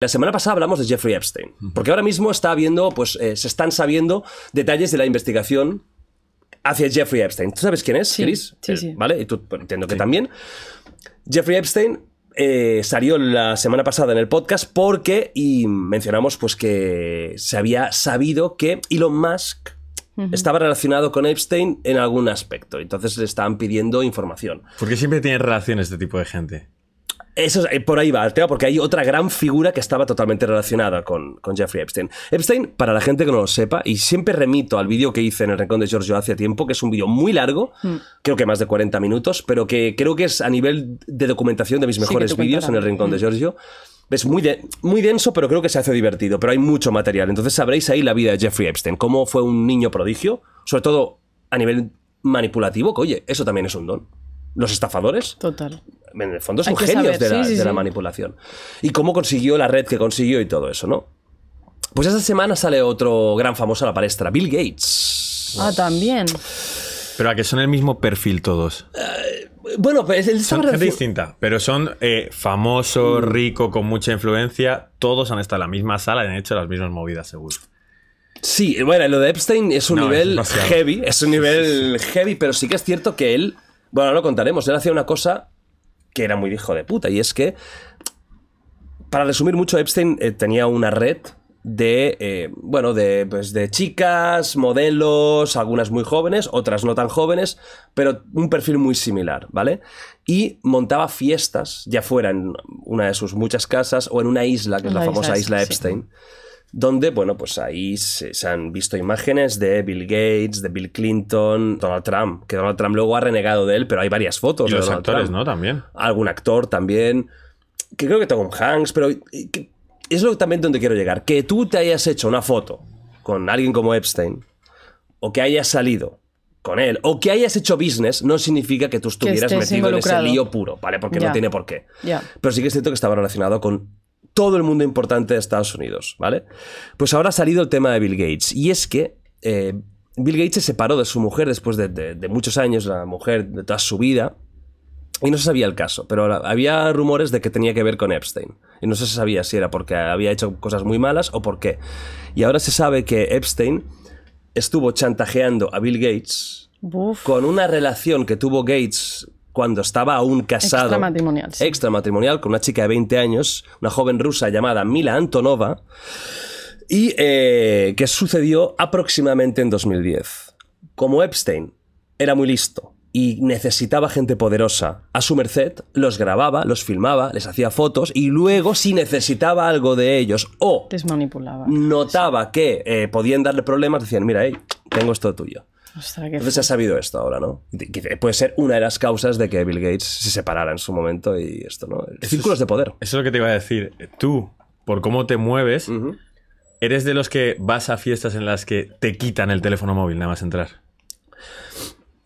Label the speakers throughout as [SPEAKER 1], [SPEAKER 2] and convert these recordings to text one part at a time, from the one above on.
[SPEAKER 1] La semana pasada hablamos de Jeffrey Epstein, porque ahora mismo está pues eh, se están sabiendo detalles de la investigación hacia Jeffrey Epstein. ¿Tú sabes quién es, sí, Sí, eh, sí. ¿Vale? Y tú entiendo que también. Jeffrey Epstein eh, salió la semana pasada en el podcast porque, y mencionamos pues que se había sabido que Elon Musk estaba relacionado con Epstein en algún aspecto. Entonces le estaban pidiendo información.
[SPEAKER 2] ¿Por qué siempre tiene relación este tipo de gente.
[SPEAKER 1] Eso eh, por ahí va el tema, porque hay otra gran figura que estaba totalmente relacionada con, con, Jeffrey Epstein. Epstein, para la gente que no lo sepa, y siempre remito al vídeo que hice en el Rincón de Giorgio hace tiempo, que es un vídeo muy largo, mm. creo que más de 40 minutos, pero que creo que es a nivel de documentación de mis mejores vídeos en el Rincón de mm. Giorgio. Es muy, muy denso, pero creo que se hace divertido, pero hay mucho material. Entonces sabréis ahí la vida de Jeffrey Epstein, cómo fue un niño prodigio, sobre todo a nivel manipulativo, que oye, eso también es un don. Los estafadores. Total en el fondo son genios de, la, manipulación. Y cómo consiguió la red que consiguió y todo eso, ¿no? Pues esta semana sale otro gran famoso a la palestra, Bill Gates.
[SPEAKER 3] Ah, también.
[SPEAKER 2] Pero a que son el mismo perfil todos. Eh,
[SPEAKER 3] bueno, pues el son gente
[SPEAKER 2] distinta, pero son eh, famoso, mm. rico, con mucha influencia. Todos han estado en la misma sala y han hecho las mismas movidas, seguro.
[SPEAKER 1] Sí, bueno, lo de Epstein es un nivel heavy, es un nivel heavy, pero sí que es cierto que él, bueno, lo contaremos, él hacía una cosa que era muy hijo de puta. Y es que, para resumir mucho, Epstein eh, tenía una red de, eh, bueno, de, pues, de chicas, modelos, algunas muy jóvenes, otras no tan jóvenes, pero un perfil muy similar, ¿vale? Y montaba fiestas, ya fuera en una de sus muchas casas o en una isla, que es la famosa isla Epstein donde, bueno, pues ahí se, han visto imágenes de Bill Gates, de Bill Clinton, Donald Trump, que Donald Trump luego ha renegado de él, pero hay varias fotos. de los actores, ¿no? También. Algún actor también, que creo que Tom Hanks, pero es lo también donde quiero llegar. Que tú te hayas hecho una foto con alguien como Epstein, o que hayas salido con él, o que hayas hecho business, no significa que tú estuvieras metido en ese lío puro, ¿vale? Porque no tiene por qué. Pero sí que es cierto que estaba relacionado con todo el mundo importante de Estados Unidos, ¿vale? Pues ahora ha salido el tema de Bill Gates. Y es que eh, Bill Gates se separó de su mujer después de, muchos años, la mujer de toda su vida. Y no se sabía el caso, pero había rumores de que tenía que ver con Epstein. Y no se sabía si era porque había hecho cosas muy malas o por qué. Y ahora se sabe que Epstein estuvo chantajeando a Bill Gates con una relación que tuvo Gates cuando estaba aún casado. Extramatrimonial. Extramatrimonial con una chica de 20 años, una joven rusa llamada Mila Antonova, y eh, que sucedió aproximadamente en 2010. Como Epstein era muy listo y necesitaba gente poderosa a su merced, los grababa, los filmaba, les hacía fotos y luego si necesitaba algo de ellos
[SPEAKER 3] o manipulaba.
[SPEAKER 1] notaba que eh, podían darle problemas, decían, mira, hey, tengo esto tuyo. Entonces ha sabido esto ahora, ¿no? Puede ser una de las causas de que Bill Gates se separara en su momento y esto, ¿no?
[SPEAKER 2] Círculos de poder. Eso es lo que te iba a decir. Tú, por cómo te mueves, eres de los que vas a fiestas en las que te quitan el teléfono móvil nada más entrar.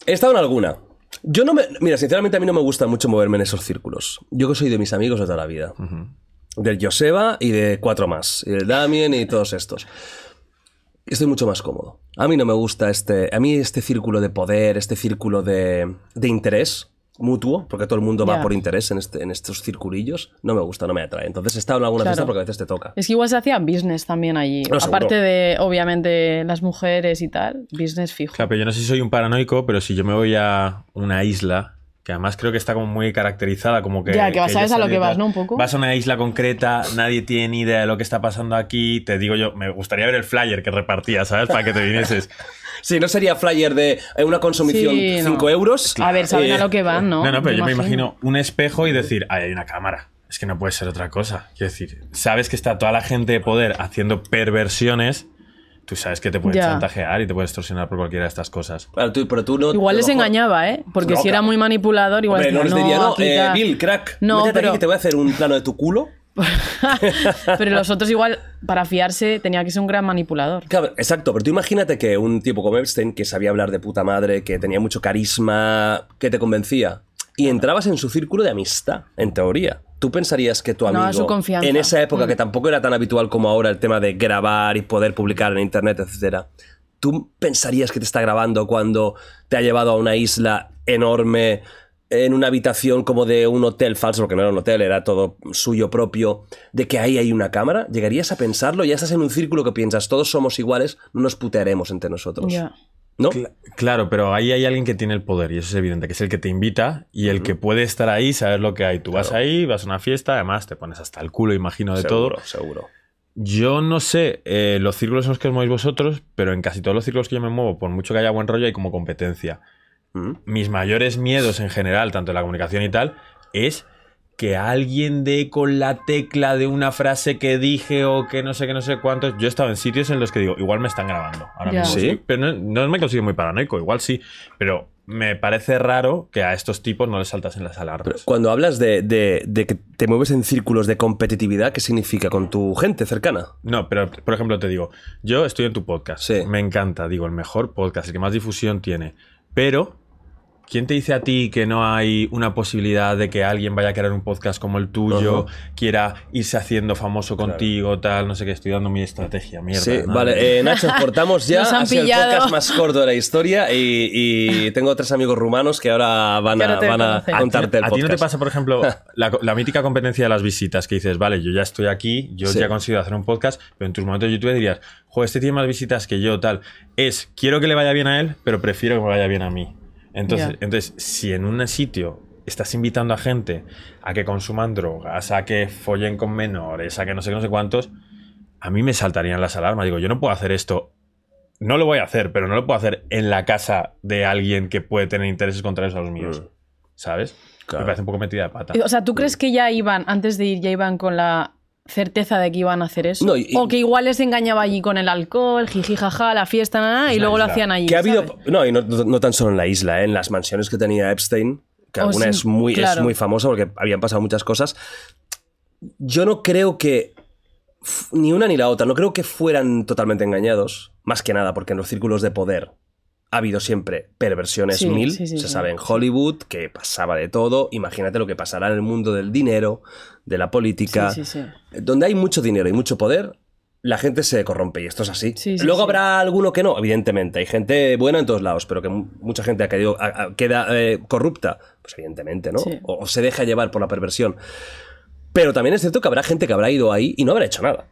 [SPEAKER 2] He estado en alguna.
[SPEAKER 1] Yo no me. Mira, sinceramente a mí no me gusta mucho moverme en esos círculos. Yo que soy de mis amigos de toda la vida. Del Joseba y de cuatro más. Y del Damien y todos estos estoy mucho más cómodo. A mí no me gusta este, a mí este círculo de poder, este círculo de, de interés mutuo, porque todo el mundo va por interés en, este, en estos circulillos, no me gusta, no me atrae. Entonces he estado en alguna fiesta porque a veces te toca.
[SPEAKER 3] Es que igual se hacía business también allí. Aparte de, obviamente, las mujeres y tal, business fijo. Claro,
[SPEAKER 2] pero yo no sé si soy un paranoico, pero si yo me voy a una isla que además creo que está como muy caracterizada, como que... Ya, que, vas, sabes a lo que vas, ¿no? Un poco. Vas a una isla concreta, nadie tiene ni idea de lo que está pasando aquí, te digo yo, me gustaría ver el flyer que repartías, ¿sabes? Para que te vinieses. sí, no sería flyer de eh, una consumición 5 euros. A ver, saben a eh, lo que
[SPEAKER 3] van, ¿no? No, no, pero yo me imagino
[SPEAKER 2] un espejo y decir, Ay, hay una cámara. Es que no puede ser otra cosa. Quiero decir, sabes que está toda la gente de poder haciendo perversiones Tú sabes que te puedes chantajear y te puedes extorsionar por cualquiera de estas cosas.
[SPEAKER 3] igual les engañaba, ¿eh? Porque si era muy manipulador, igual Hombre, no les diría, no,
[SPEAKER 1] Bill, eh, crack, no, pero... que te voy a hacer un plano de tu culo
[SPEAKER 3] pero los otros igual, para fiarse, tenía que ser un gran manipulador. Claro,
[SPEAKER 1] exacto, pero tú imagínate que un tipo como Epstein, que sabía hablar de puta madre, que tenía mucho carisma, que te convencía, y entrabas en su círculo de amistad, en teoría. ¿Tú pensarías que tu amigo, en esa época que mm. tampoco era tan habitual como ahora el tema de grabar y poder publicar en internet, etcétera, ¿tú pensarías que te está grabando cuando te ha llevado a una isla enorme, en una habitación como de un hotel falso, porque no era un hotel, era todo suyo propio, de que ahí hay una cámara? ¿Llegarías a pensarlo? Ya estás en un círculo que piensas, todos somos iguales, no nos putearemos entre nosotros.
[SPEAKER 2] ¿No? claro, pero ahí hay alguien que tiene el poder y eso es evidente, que es el que te invita y el que puede estar ahí, saber lo que hay. Tú vas ahí, vas a una fiesta, además te pones hasta el culo, imagino, de todo. Seguro. Yo no sé eh, los círculos en los que os movéis vosotros, pero en casi todos los círculos que yo me muevo, por mucho que haya buen rollo, hay como competencia. Mis mayores miedos en general, tanto en la comunicación y tal, es que alguien dé con la tecla de una frase que dije o que no sé qué, no sé cuántos. Yo he estado en sitios en los que digo, igual me están grabando. Ahora Sí, pero no, me consigo muy paranoico, igual sí, pero me parece raro que a estos tipos no les saltas en las alarmas. cuando
[SPEAKER 1] hablas de, de, de, que te mueves en círculos de competitividad, ¿qué significa con tu gente cercana?
[SPEAKER 2] No, pero por ejemplo te digo, yo estoy en tu podcast, me encanta, digo, el mejor podcast, el que más difusión tiene, pero ¿Quién te dice a ti que no hay una posibilidad de que alguien vaya a crear un podcast como el tuyo, quiera irse haciendo famoso contigo, tal? No sé qué, estoy dando mi estrategia, mierda. Sí, vale, eh, Nacho, cortamos ya hacia el podcast más corto de la historia
[SPEAKER 1] y, tengo tres amigos rumanos que ahora van, a, van a, contarte el podcast. ¿A ti no te pasa,
[SPEAKER 2] por ejemplo, la, mítica competencia de las visitas que dices, vale, yo ya estoy aquí, yo ya he conseguido hacer un podcast, pero en tus momentos de YouTube dirías, joder, este tiene más visitas que yo, tal. Es, quiero que le vaya bien a él, pero prefiero que me vaya bien a mí. Entonces, si en un sitio estás invitando a gente a que consuman drogas, a que follen con menores, a que no sé qué, no sé cuántos, a mí me saltarían las alarmas. Digo, yo no puedo hacer esto. No lo voy a hacer, pero no lo puedo hacer en la casa de alguien que puede tener intereses contrarios a los míos. Mm. ¿Sabes? Me parece un poco metida de pata. O sea,
[SPEAKER 3] ¿tú mm. crees que ya iban, antes de ir, ya iban con la certeza de que iban a hacer eso. o que igual les engañaba allí con el alcohol, jiji, jaja, la fiesta, nada, y luego lo hacían allí. ha
[SPEAKER 1] habido, no, y no, tan solo en la isla, ¿eh? en las mansiones que tenía Epstein, que oh, alguna es, muy, es muy famosa porque habían pasado muchas cosas. Yo no creo que ni una ni la otra, no creo que fueran totalmente engañados, más que nada porque en los círculos de poder ha habido siempre perversiones mil, se sabe en Hollywood que pasaba de todo, imagínate lo que pasará en el mundo del dinero, de la política, donde hay mucho dinero y mucho poder, la gente se corrompe y esto es así. Luego habrá alguno que no, evidentemente. Hay gente buena en todos lados, pero que mucha gente ha caído, queda eh, corrupta, pues evidentemente, ¿no? o, se deja llevar por la perversión. Pero también es cierto que habrá gente que habrá ido ahí y no habrá hecho nada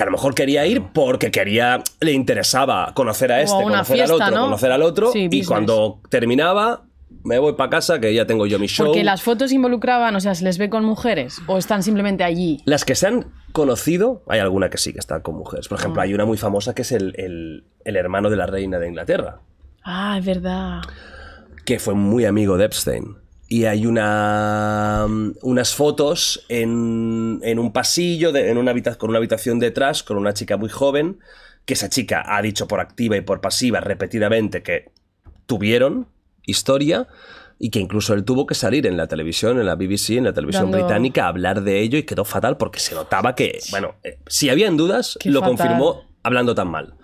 [SPEAKER 1] que a lo mejor quería ir porque quería, le interesaba conocer a este, conocer al otro, conocer al otro. y cuando terminaba, me voy para casa que ya tengo yo mi show. Porque las
[SPEAKER 3] fotos involucraban, o sea, se les ve con mujeres o están simplemente allí.
[SPEAKER 1] Las que se han conocido, hay alguna que sí que está con mujeres. Por ejemplo, ah. hay una muy famosa que es el, el, hermano de la reina de Inglaterra.
[SPEAKER 3] Ah, es verdad.
[SPEAKER 1] Que fue muy amigo de Epstein y hay una, mm, unas fotos en, un pasillo, en una con una habitación detrás, con una chica muy joven, que esa chica ha dicho por activa y por pasiva repetidamente que tuvieron historia y que incluso él tuvo que salir en la televisión, en la BBC, en la televisión británica, a hablar de ello y quedó fatal porque se notaba que, bueno, eh, si habían dudas,
[SPEAKER 2] lo confirmó hablando tan mal,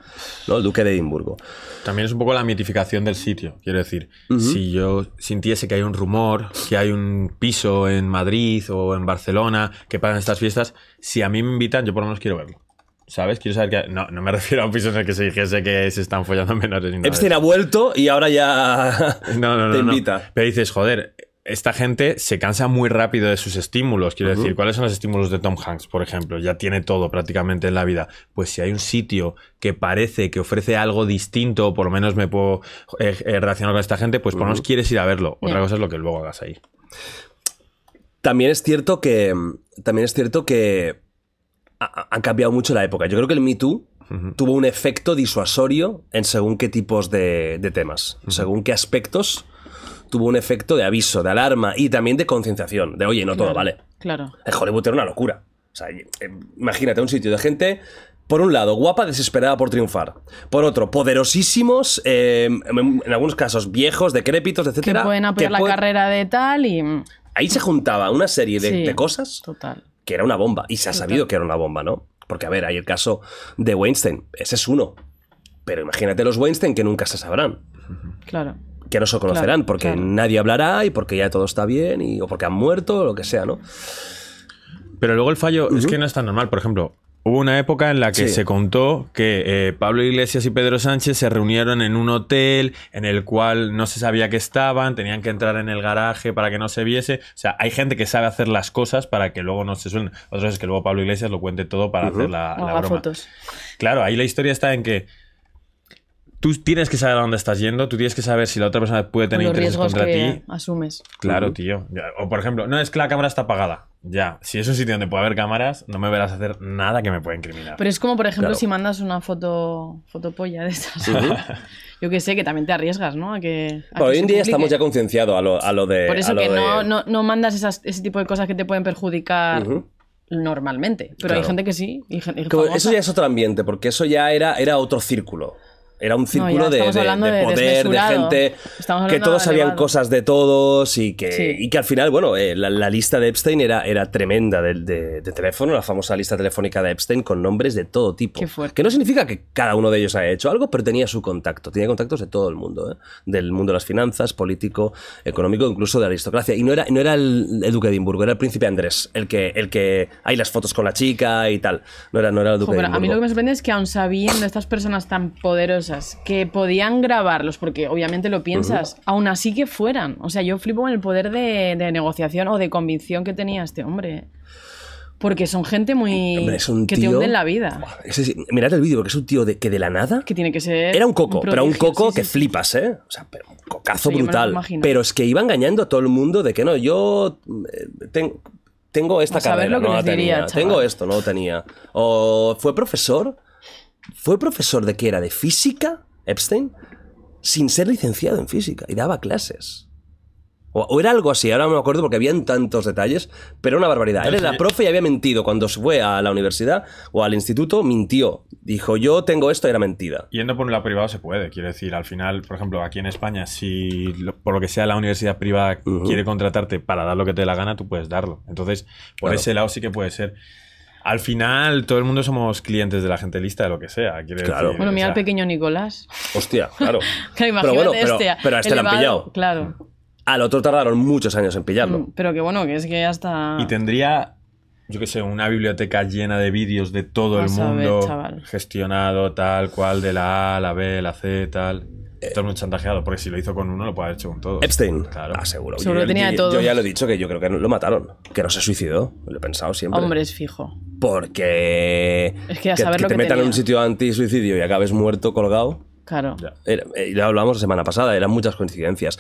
[SPEAKER 2] ¿no? El duque de Edimburgo. También es un poco la mitificación del sitio, quiero decir. Si yo sintiese que hay un rumor, que hay un piso en Madrid o en Barcelona que pagan estas fiestas, si a mí me invitan, yo por lo menos quiero verlo. ¿Sabes? Quiero saber que. No, no me refiero a un piso en el que se dijese que se están follando menores. Epstein ha vuelto y ahora ya no, te invita. Pero dices, joder, esta gente se cansa muy rápido de sus estímulos. Quiero decir, ¿cuáles son los estímulos de Tom Hanks, por ejemplo? Ya tiene todo prácticamente en la vida. Pues si hay un sitio que parece que ofrece algo distinto, por lo menos me puedo eh, eh, relacionar con esta gente, pues por lo menos quieres ir a verlo. Otra cosa es lo que luego hagas ahí.
[SPEAKER 1] También es cierto que. También es cierto que. Ha, cambiado mucho la época. Yo creo que el Me Too tuvo un efecto disuasorio en según qué tipos de, temas, según qué aspectos tuvo un efecto de aviso, de alarma y también de concienciación, de oye, no todo vale. Claro. El Hollywood era una locura. O sea, eh, imagínate un sitio de gente por un lado, guapa desesperada por triunfar. Por otro, poderosísimos, eh, en algunos casos viejos, decrépitos, etcétera. Que pueden apoyar la
[SPEAKER 3] carrera de tal y.
[SPEAKER 1] Ahí se juntaba una serie de, cosas. Que era una bomba. Y se ha sabido que era una bomba, ¿no? Porque, a ver, hay el caso de Weinstein. Ese es uno. Pero imagínate los Weinstein que nunca se sabrán. Claro que no se conocerán, porque nadie hablará y porque ya todo está bien, y, o porque han muerto, o lo que sea, ¿no?
[SPEAKER 2] Pero luego el fallo es que no es tan normal. Por ejemplo, hubo una época en la que se contó que eh, Pablo Iglesias y Pedro Sánchez se reunieron en un hotel en el cual no se sabía que estaban, tenían que entrar en el garaje para que no se viese. O sea, hay gente que sabe hacer las cosas para que luego no se Otra vez es que luego Pablo Iglesias lo cuente todo para hacer la, broma. Claro, ahí la historia está en que tú tienes que saber a dónde estás yendo, tú tienes que saber si la otra persona puede tener intereses contra que ti.
[SPEAKER 3] Asumes. Claro,
[SPEAKER 2] tío. O por ejemplo, no es que la cámara está apagada. Ya, si es un sitio donde puede haber cámaras, no me verás hacer nada que me pueda incriminar. Pero es
[SPEAKER 3] como, por ejemplo, si mandas una foto fotopolla de estas. Yo que sé, que también te arriesgas, ¿no? A que, hoy en día estamos ya
[SPEAKER 1] concienciados a lo, de. Por eso que no,
[SPEAKER 3] no, mandas ese tipo de cosas que te pueden perjudicar. normalmente. Pero hay gente que sí. eso ya
[SPEAKER 1] es otro ambiente, porque eso ya era, era otro círculo. Era un círculo de, poder, de, gente,
[SPEAKER 3] que todos sabían
[SPEAKER 1] cosas de todos y que, que al final, bueno, eh, la, lista de Epstein era, era tremenda de, teléfono, la famosa lista telefónica de Epstein con nombres de todo tipo. Que no significa que cada uno de ellos haya hecho algo, pero tenía su contacto, tenía contactos de todo el mundo, ¿eh? del mundo de las finanzas, político, económico, incluso de la aristocracia. Y no era, no era el, duque de Edimburgo, era el príncipe Andrés, el que, el que hay las fotos con la chica y tal. No era, no era el duque de A mí lo que
[SPEAKER 3] me sorprende es que aún sabiendo estas personas tan poderosas, que podían grabarlos, porque obviamente lo piensas, aún así que fueran. O sea, yo flipo en el poder de, negociación o de convicción que tenía este hombre. ¿eh? Porque son gente muy. que te hunden la vida.
[SPEAKER 1] mirad el vídeo, porque es un tío de, que de la nada.
[SPEAKER 3] Que tiene que ser. Era un coco, pero un
[SPEAKER 1] coco que flipas, ¿eh? pero un cocazo brutal. Pero es que iba engañando a todo el mundo de que no, yo. Mm, eh, tengo tengo esta carrera, no tenía. tengo esto, no lo tenía. O fue profesor fue profesor de qué era, de física, Epstein, sin ser licenciado en física y daba clases. O, era algo así, ahora me acuerdo porque habían tantos detalles, pero una barbaridad. Él era profe y había mentido. Cuando se fue a la universidad o al instituto, mintió. Dijo, yo tengo esto y era mentira.
[SPEAKER 2] Yendo por la privada privado se puede, quiero decir, al final, por ejemplo, aquí en España, si por lo que sea la universidad privada quiere contratarte para dar lo que te dé la gana, tú puedes darlo. Entonces, por ese lado sí que puede ser al final todo el mundo somos clientes de la gente lista de lo que sea. Claro. bueno, mira al
[SPEAKER 3] pequeño Nicolás.
[SPEAKER 2] Hostia, claro. imagínate pero
[SPEAKER 3] este, pero a este lo han pillado. Claro.
[SPEAKER 2] Al otro tardaron muchos años en pillarlo. Mm,
[SPEAKER 3] pero que bueno, que es que ya está. Y
[SPEAKER 2] tendría, yo qué sé, una biblioteca llena de vídeos de todo el mundo. gestionado tal cual, de la A, la B, la C, tal. Esto es muy chantajeado, porque si lo hizo con uno, lo puede haber hecho con todos. Epstein. Claro. Ah, seguro. yo, ya lo he dicho que yo creo que lo mataron.
[SPEAKER 1] Que no se suicidó. Lo he pensado siempre. Hombre, es fijo. Porque.
[SPEAKER 3] Es que a saber que, lo que te metan en un
[SPEAKER 1] sitio anti-suicidio y acabes muerto colgado. Claro. Ya. Eh, eh, lo hablábamos la semana pasada, eran muchas coincidencias.